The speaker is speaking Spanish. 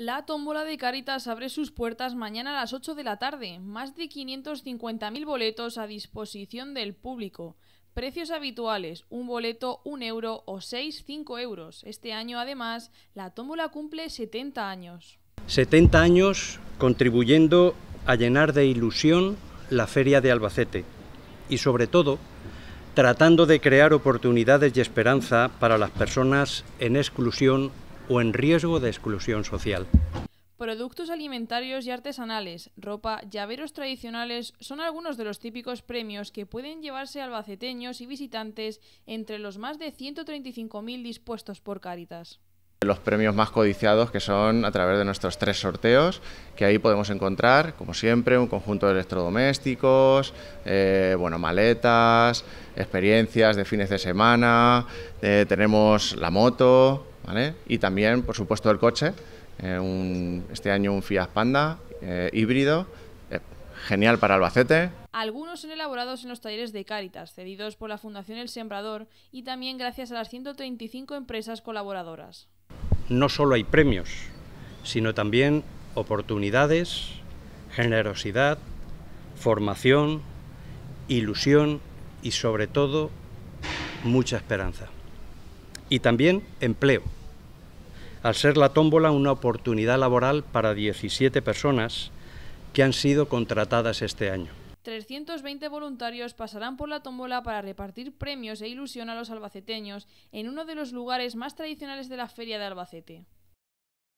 La tómbola de Caritas abre sus puertas mañana a las 8 de la tarde. Más de 550.000 boletos a disposición del público. Precios habituales, un boleto un euro o seis, cinco euros. Este año, además, la tómbola cumple 70 años. 70 años contribuyendo a llenar de ilusión la Feria de Albacete y, sobre todo, tratando de crear oportunidades y esperanza para las personas en exclusión o en riesgo de exclusión social. Productos alimentarios y artesanales, ropa, llaveros tradicionales son algunos de los típicos premios que pueden llevarse albaceteños y visitantes entre los más de 135.000 dispuestos por Cáritas los premios más codiciados que son a través de nuestros tres sorteos, que ahí podemos encontrar, como siempre, un conjunto de electrodomésticos, eh, bueno, maletas, experiencias de fines de semana, eh, tenemos la moto, y también, por supuesto, el coche, eh, este año un Fiat Panda eh, híbrido, eh, genial para Albacete. Algunos son elaborados en los talleres de Cáritas, cedidos por la Fundación El Sembrador y también gracias a las 135 empresas colaboradoras. No solo hay premios, sino también oportunidades, generosidad, formación, ilusión y sobre todo mucha esperanza. Y también empleo al ser la tómbola una oportunidad laboral para 17 personas que han sido contratadas este año. 320 voluntarios pasarán por la tómbola para repartir premios e ilusión a los albaceteños en uno de los lugares más tradicionales de la feria de Albacete.